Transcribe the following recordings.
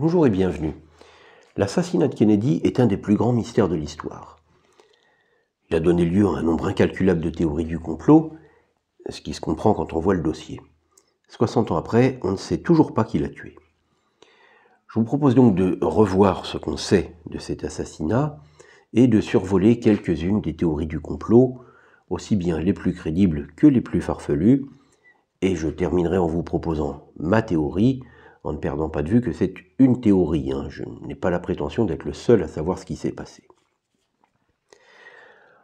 Bonjour et bienvenue. L'assassinat de Kennedy est un des plus grands mystères de l'histoire. Il a donné lieu à un nombre incalculable de théories du complot, ce qui se comprend quand on voit le dossier. 60 ans après, on ne sait toujours pas qui l'a tué. Je vous propose donc de revoir ce qu'on sait de cet assassinat et de survoler quelques-unes des théories du complot, aussi bien les plus crédibles que les plus farfelues, et je terminerai en vous proposant ma théorie, en ne perdant pas de vue que c'est une théorie. Hein. Je n'ai pas la prétention d'être le seul à savoir ce qui s'est passé.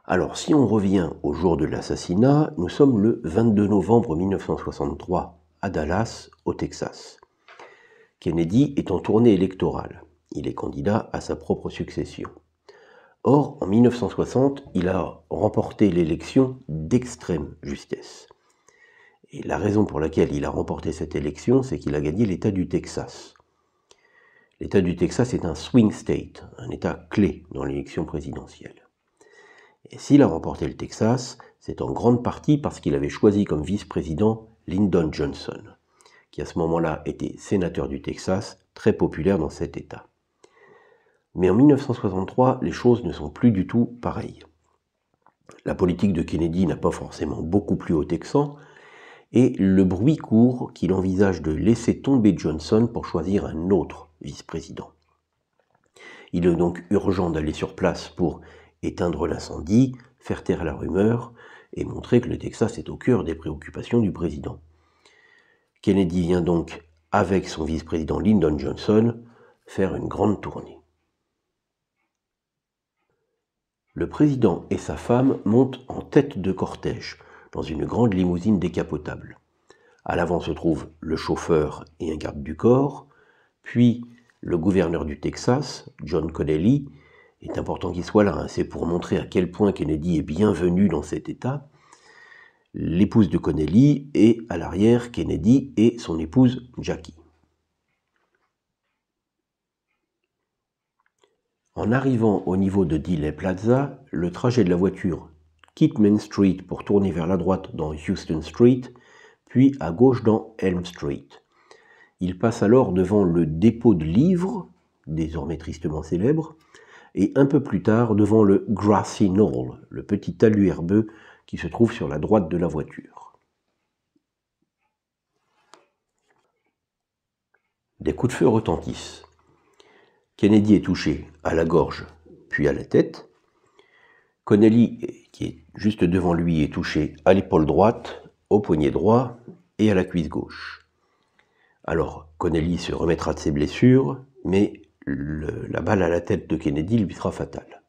Alors, si on revient au jour de l'assassinat, nous sommes le 22 novembre 1963 à Dallas, au Texas. Kennedy est en tournée électorale. Il est candidat à sa propre succession. Or, en 1960, il a remporté l'élection d'extrême justesse. Et la raison pour laquelle il a remporté cette élection, c'est qu'il a gagné l'État du Texas. L'État du Texas est un swing state, un État clé dans l'élection présidentielle. Et s'il a remporté le Texas, c'est en grande partie parce qu'il avait choisi comme vice-président Lyndon Johnson, qui à ce moment-là était sénateur du Texas, très populaire dans cet État. Mais en 1963, les choses ne sont plus du tout pareilles. La politique de Kennedy n'a pas forcément beaucoup plu aux Texans, et le bruit court qu'il envisage de laisser tomber Johnson pour choisir un autre vice-président. Il est donc urgent d'aller sur place pour éteindre l'incendie, faire taire la rumeur et montrer que le Texas est au cœur des préoccupations du président. Kennedy vient donc, avec son vice-président Lyndon Johnson, faire une grande tournée. Le président et sa femme montent en tête de cortège, dans une grande limousine décapotable. À l'avant se trouvent le chauffeur et un garde du corps, puis le gouverneur du Texas, John Connelly, est important qu'il soit là, hein. c'est pour montrer à quel point Kennedy est bienvenu dans cet État. L'épouse de Connelly et à l'arrière Kennedy et son épouse Jackie. En arrivant au niveau de Dile Plaza, le trajet de la voiture quitte Street pour tourner vers la droite dans Houston Street, puis à gauche dans Elm Street. Il passe alors devant le dépôt de livres, désormais tristement célèbre, et un peu plus tard devant le Grassy Knoll, le petit talus herbeux qui se trouve sur la droite de la voiture. Des coups de feu retentissent. Kennedy est touché à la gorge, puis à la tête, Connelly, qui est juste devant lui, est touché à l'épaule droite, au poignet droit et à la cuisse gauche. Alors, Connelly se remettra de ses blessures, mais la balle à la tête de Kennedy lui sera fatale.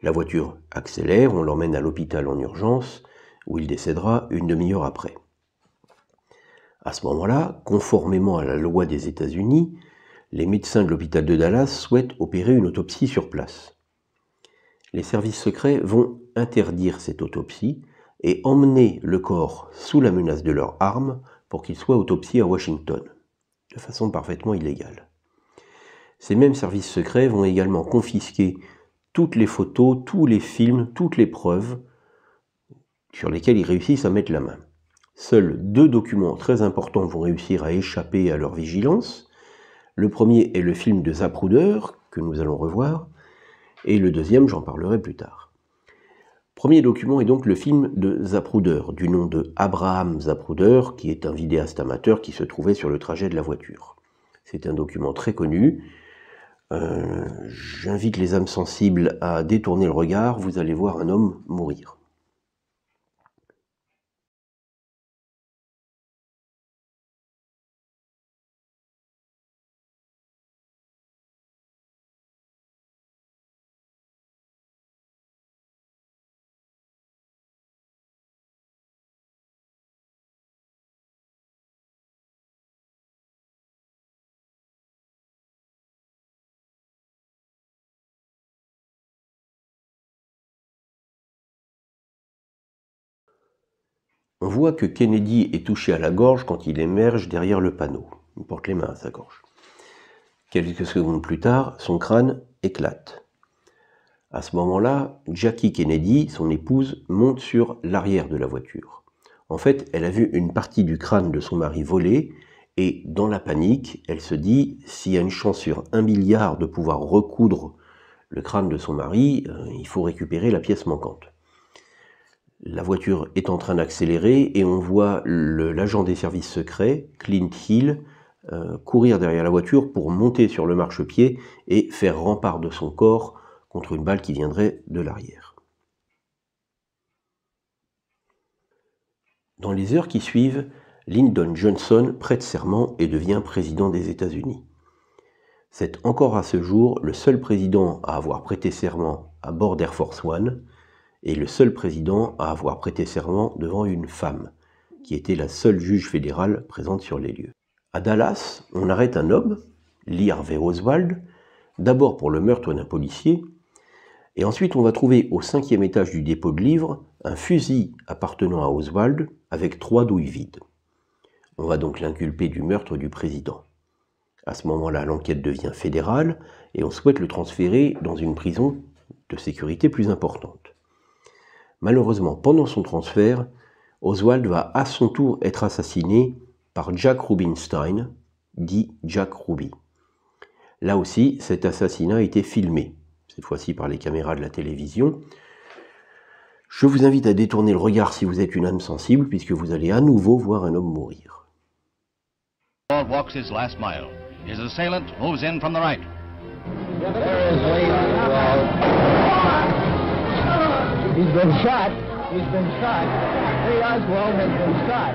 La voiture accélère, on l'emmène à l'hôpital en urgence, où il décédera une demi-heure après. À ce moment-là, conformément à la loi des États-Unis, les médecins de l'hôpital de Dallas souhaitent opérer une autopsie sur place les services secrets vont interdire cette autopsie et emmener le corps sous la menace de leurs armes pour qu'il soit autopsié à Washington, de façon parfaitement illégale. Ces mêmes services secrets vont également confisquer toutes les photos, tous les films, toutes les preuves sur lesquelles ils réussissent à mettre la main. Seuls deux documents très importants vont réussir à échapper à leur vigilance. Le premier est le film de Zapruder, que nous allons revoir, et le deuxième, j'en parlerai plus tard. Premier document est donc le film de Zapruder, du nom de Abraham Zapruder, qui est un vidéaste amateur qui se trouvait sur le trajet de la voiture. C'est un document très connu. Euh, j'invite les âmes sensibles à détourner le regard, vous allez voir un homme mourir. On voit que Kennedy est touché à la gorge quand il émerge derrière le panneau. Il porte les mains à sa gorge. Quelques secondes plus tard, son crâne éclate. À ce moment-là, Jackie Kennedy, son épouse, monte sur l'arrière de la voiture. En fait, elle a vu une partie du crâne de son mari voler et, dans la panique, elle se dit s'il y a une chance sur un milliard de pouvoir recoudre le crâne de son mari, euh, il faut récupérer la pièce manquante la voiture est en train d'accélérer et on voit l'agent des services secrets, Clint Hill, euh, courir derrière la voiture pour monter sur le marchepied et faire rempart de son corps contre une balle qui viendrait de l'arrière. Dans les heures qui suivent, Lyndon Johnson prête serment et devient président des États-Unis. C'est encore à ce jour le seul président à avoir prêté serment à bord d'Air Force One, et le seul président à avoir prêté serment devant une femme, qui était la seule juge fédérale présente sur les lieux. À Dallas, on arrête un homme, Lee Harvey Oswald, d'abord pour le meurtre d'un policier, et ensuite on va trouver au cinquième étage du dépôt de livres un fusil appartenant à Oswald avec trois douilles vides. On va donc l'inculper du meurtre du président. À ce moment-là, l'enquête devient fédérale et on souhaite le transférer dans une prison de sécurité plus importante. Malheureusement, pendant son transfert, Oswald va à son tour être assassiné par Jack Rubinstein, dit Jack Ruby. Là aussi, cet assassinat a été filmé, cette fois-ci par les caméras de la télévision. Je vous invite à détourner le regard si vous êtes une âme sensible, puisque vous allez à nouveau voir un homme mourir. He's been shot. He's been shot. Lee Oswald has been shot.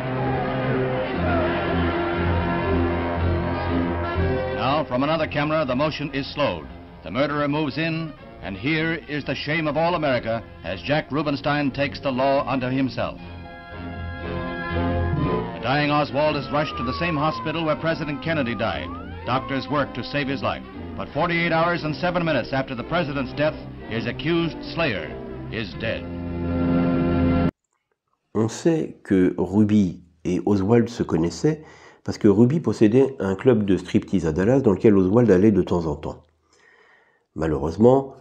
Now, from another camera, the motion is slowed. The murderer moves in, and here is the shame of all America as Jack Rubinstein takes the law unto himself. The dying Oswald is rushed to the same hospital where President Kennedy died. Doctors work to save his life. But 48 hours and 7 minutes after the president's death his accused Slayer, On sait que Ruby et Oswald se connaissaient parce que Ruby possédait un club de striptease à Dallas dans lequel Oswald allait de temps en temps. Malheureusement,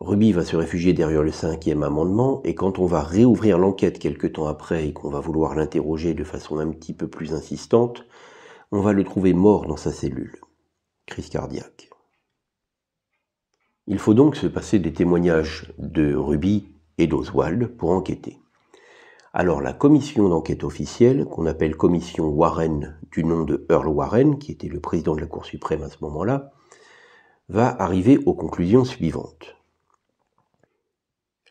Ruby va se réfugier derrière le cinquième amendement, et quand on va réouvrir l'enquête quelques temps après et qu'on va vouloir l'interroger de façon un petit peu plus insistante, on va le trouver mort dans sa cellule. Crise cardiaque. Il faut donc se passer des témoignages de Ruby et d'Oswald pour enquêter. Alors la commission d'enquête officielle, qu'on appelle commission Warren du nom de Earl Warren, qui était le président de la Cour suprême à ce moment-là, va arriver aux conclusions suivantes.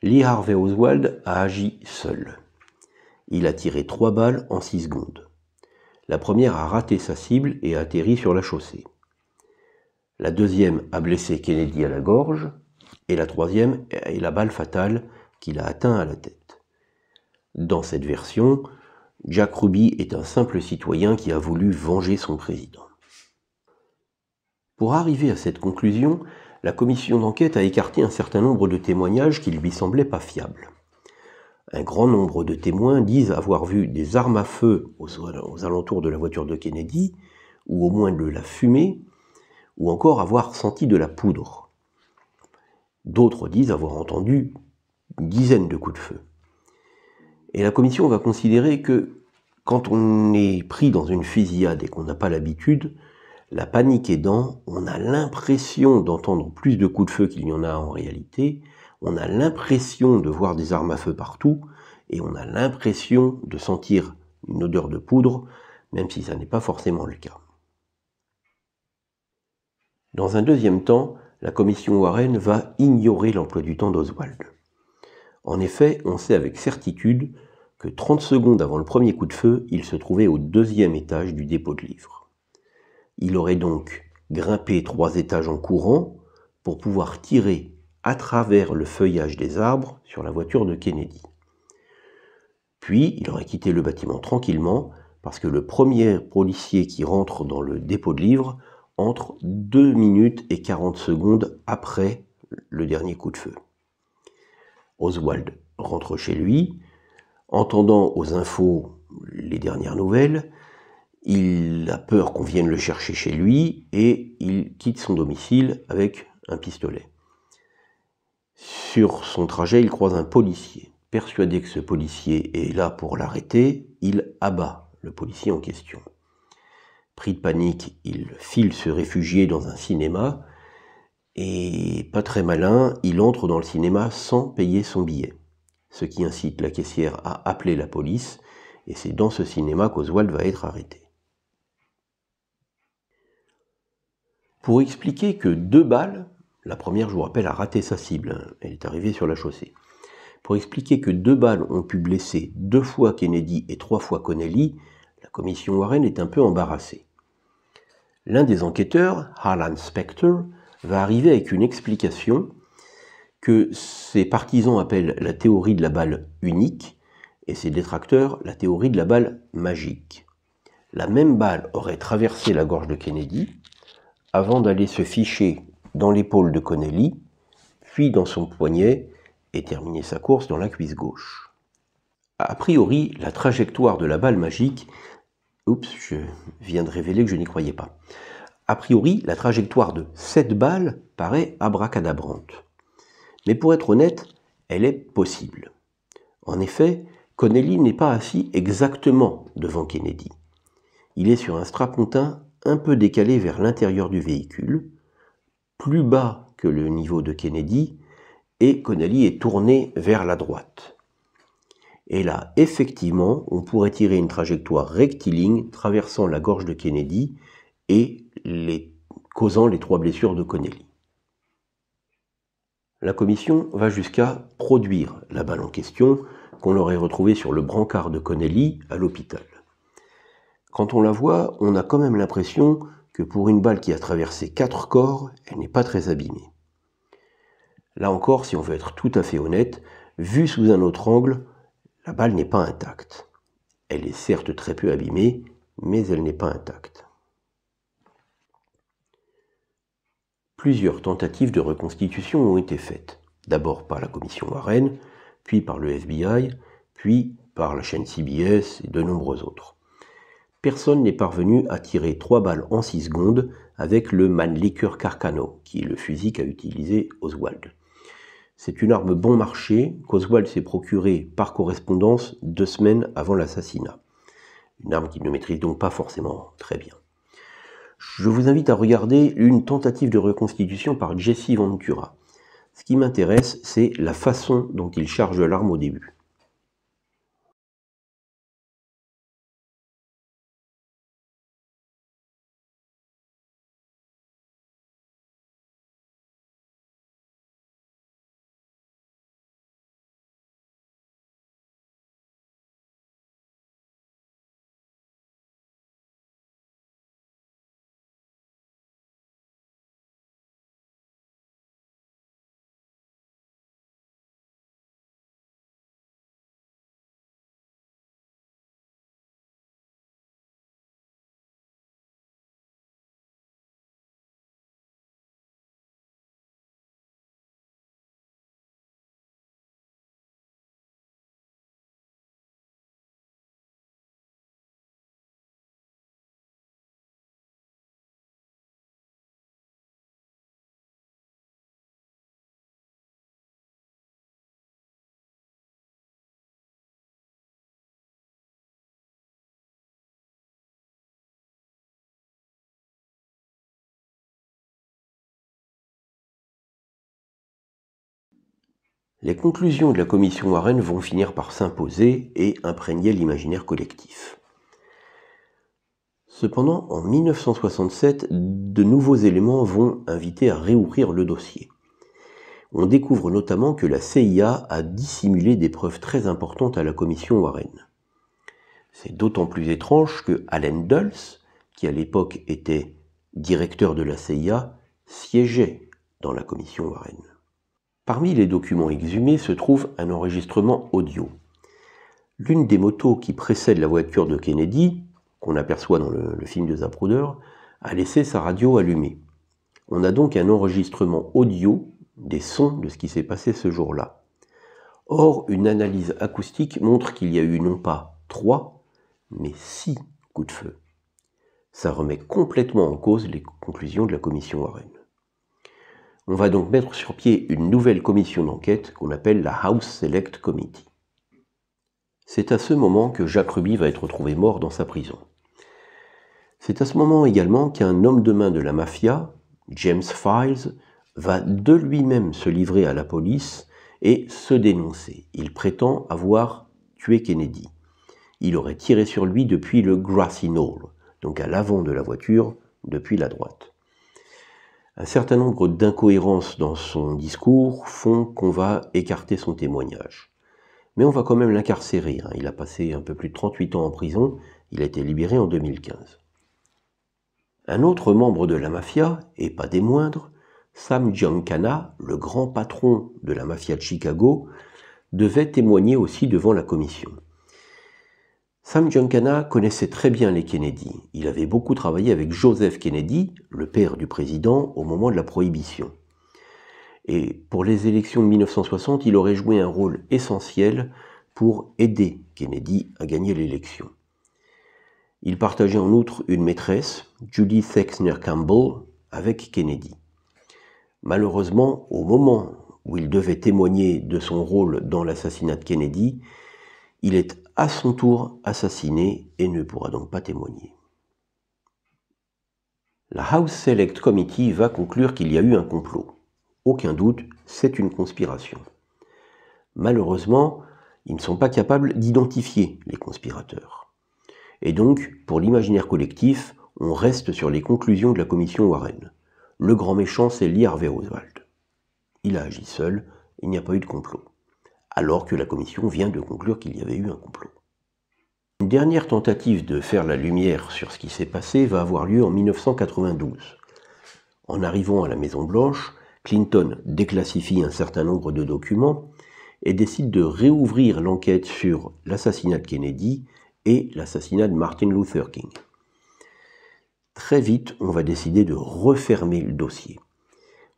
Lee Harvey Oswald a agi seul. Il a tiré trois balles en six secondes. La première a raté sa cible et a atterri sur la chaussée. La deuxième a blessé Kennedy à la gorge. Et la troisième est la balle fatale qu'il a atteint à la tête. Dans cette version, Jack Ruby est un simple citoyen qui a voulu venger son président. Pour arriver à cette conclusion, la commission d'enquête a écarté un certain nombre de témoignages qui lui semblaient pas fiables. Un grand nombre de témoins disent avoir vu des armes à feu aux, alentours de la voiture de Kennedy, ou au moins de la fumée, ou encore avoir senti de la poudre. D'autres disent avoir entendu dizaine de coups de feu. Et la commission va considérer que quand on est pris dans une fusillade et qu'on n'a pas l'habitude, la panique est dans, on a l'impression d'entendre plus de coups de feu qu'il n'y en a en réalité, on a l'impression de voir des armes à feu partout, et on a l'impression de sentir une odeur de poudre, même si ça n'est pas forcément le cas. Dans un deuxième temps, la commission Warren va ignorer l'emploi du temps d'Oswald. En effet, on sait avec certitude que 30 secondes avant le premier coup de feu, il se trouvait au deuxième étage du dépôt de livres. Il aurait donc grimpé trois étages en courant pour pouvoir tirer à travers le feuillage des arbres sur la voiture de Kennedy. Puis, il aurait quitté le bâtiment tranquillement parce que le premier policier qui rentre dans le dépôt de livres entre 2 minutes et 40 secondes après le dernier coup de feu. Oswald rentre chez lui. Entendant aux infos les dernières nouvelles, il a peur qu'on vienne le chercher chez lui et il quitte son domicile avec un pistolet. Sur son trajet, il croise un policier. Persuadé que ce policier est là pour l'arrêter, il abat le policier en question. Pris de panique, il file se réfugier dans un cinéma et pas très malin, il entre dans le cinéma sans payer son billet, ce qui incite la caissière à appeler la police, et c'est dans ce cinéma qu'Oswald va être arrêté. Pour expliquer que deux balles, la première je vous rappelle a raté sa cible, hein, elle est arrivée sur la chaussée, pour expliquer que deux balles ont pu blesser deux fois Kennedy et trois fois Connelly, la commission Warren est un peu embarrassée. L'un des enquêteurs, Harlan Specter, va arriver avec une explication que ses partisans appellent la théorie de la balle unique et ses détracteurs la théorie de la balle magique. La même balle aurait traversé la gorge de Kennedy avant d'aller se ficher dans l'épaule de Connelly, puis dans son poignet et terminer sa course dans la cuisse gauche. A priori, la trajectoire de la balle magique. Oups, je viens de révéler que je n'y croyais pas. A priori, la trajectoire de cette balles paraît abracadabrante. Mais pour être honnête, elle est possible. En effet, Connelly n'est pas assis exactement devant Kennedy. Il est sur un strapontin un peu décalé vers l'intérieur du véhicule, plus bas que le niveau de Kennedy, et Connelly est tourné vers la droite. Et là, effectivement, on pourrait tirer une trajectoire rectiligne traversant la gorge de Kennedy et les, causant les trois blessures de Connelly. La commission va jusqu'à produire la balle en question qu'on aurait retrouvée sur le brancard de Connelly à l'hôpital. Quand on la voit, on a quand même l'impression que pour une balle qui a traversé quatre corps, elle n'est pas très abîmée. Là encore, si on veut être tout à fait honnête, vue sous un autre angle, la balle n'est pas intacte. Elle est certes très peu abîmée, mais elle n'est pas intacte. plusieurs tentatives de reconstitution ont été faites, d'abord par la commission Warren, puis par le FBI, puis par la chaîne CBS et de nombreux autres. Personne n'est parvenu à tirer trois balles en six secondes avec le Mannlicher Carcano, qui est le fusil qu'a utilisé Oswald. C'est une arme bon marché qu'Oswald s'est procurée par correspondance deux semaines avant l'assassinat. Une arme qu'il ne maîtrise donc pas forcément très bien. Je vous invite à regarder une tentative de reconstitution par Jesse Ventura. Ce qui m'intéresse, c'est la façon dont il charge l'arme au début. Les conclusions de la commission Warren vont finir par s'imposer et imprégner l'imaginaire collectif. Cependant, en 1967, de nouveaux éléments vont inviter à réouvrir le dossier. On découvre notamment que la CIA a dissimulé des preuves très importantes à la commission Warren. C'est d'autant plus étrange que Allen Dulles, qui à l'époque était directeur de la CIA, siégeait dans la commission Warren. Parmi les documents exhumés se trouve un enregistrement audio. L'une des motos qui précède la voiture de Kennedy, qu'on aperçoit dans le, film de Zapruder, a laissé sa radio allumée. On a donc un enregistrement audio des sons de ce qui s'est passé ce jour-là. Or, une analyse acoustique montre qu'il y a eu non pas trois, mais six coups de feu. Ça remet complètement en cause les conclusions de la commission Warren. On va donc mettre sur pied une nouvelle commission d'enquête qu'on appelle la House Select Committee. C'est à ce moment que Jacques Ruby va être trouvé mort dans sa prison. C'est à ce moment également qu'un homme de main de la mafia, James Files, va de lui-même se livrer à la police et se dénoncer. Il prétend avoir tué Kennedy. Il aurait tiré sur lui depuis le Grassy Knoll, donc à l'avant de la voiture, depuis la droite. Un certain nombre d'incohérences dans son discours font qu'on va écarter son témoignage. Mais on va quand même l'incarcérer. Hein. Il a passé un peu plus de 38 ans en prison. Il a été libéré en 2015. Un autre membre de la mafia, et pas des moindres, Sam Giancana, le grand patron de la mafia de Chicago, devait témoigner aussi devant la commission. Sam Giancana connaissait très bien les Kennedy. Il avait beaucoup travaillé avec Joseph Kennedy, le père du président, au moment de la Prohibition. Et pour les élections de 1960, il aurait joué un rôle essentiel pour aider Kennedy à gagner l'élection. Il partageait en outre une maîtresse, Judy Sexner Campbell, avec Kennedy. Malheureusement, au moment où il devait témoigner de son rôle dans l'assassinat de Kennedy, il est à son tour assassiné et ne pourra donc pas témoigner. La House Select Committee va conclure qu'il y a eu un complot. Aucun doute, c'est une conspiration. Malheureusement, ils ne sont pas capables d'identifier les conspirateurs. Et donc, pour l'imaginaire collectif, on reste sur les conclusions de la commission Warren. Le grand méchant, c'est Lee Harvey Oswald. Il a agi seul, il n'y a pas eu de complot alors que la commission vient de conclure qu'il y avait eu un complot. Une dernière tentative de faire la lumière sur ce qui s'est passé va avoir lieu en 1992. En arrivant à la Maison Blanche, Clinton déclassifie un certain nombre de documents et décide de réouvrir l'enquête sur l'assassinat de Kennedy et l'assassinat de Martin Luther King. Très vite, on va décider de refermer le dossier.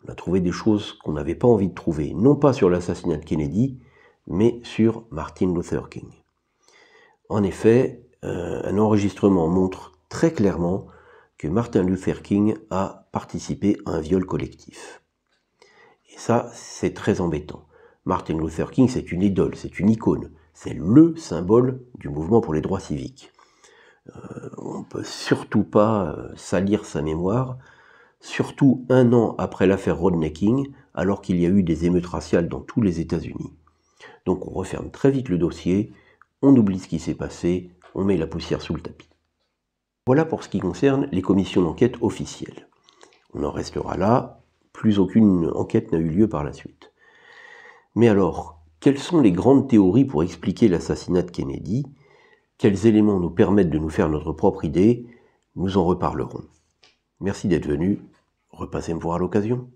On a trouvé des choses qu'on n'avait pas envie de trouver, non pas sur l'assassinat de Kennedy, mais sur Martin Luther King. En effet, euh, un enregistrement montre très clairement que Martin Luther King a participé à un viol collectif. Et ça, c'est très embêtant. Martin Luther King, c'est une idole, c'est une icône, c'est le symbole du mouvement pour les droits civiques. Euh, on ne peut surtout pas euh, salir sa mémoire, surtout un an après l'affaire Rodney King, alors qu'il y a eu des émeutes raciales dans tous les États-Unis. Donc on referme très vite le dossier, on oublie ce qui s'est passé, on met la poussière sous le tapis. Voilà pour ce qui concerne les commissions d'enquête officielles. On en restera là, plus aucune enquête n'a eu lieu par la suite. Mais alors, quelles sont les grandes théories pour expliquer l'assassinat de Kennedy Quels éléments nous permettent de nous faire notre propre idée Nous en reparlerons. Merci d'être venu, repassez me voir à l'occasion.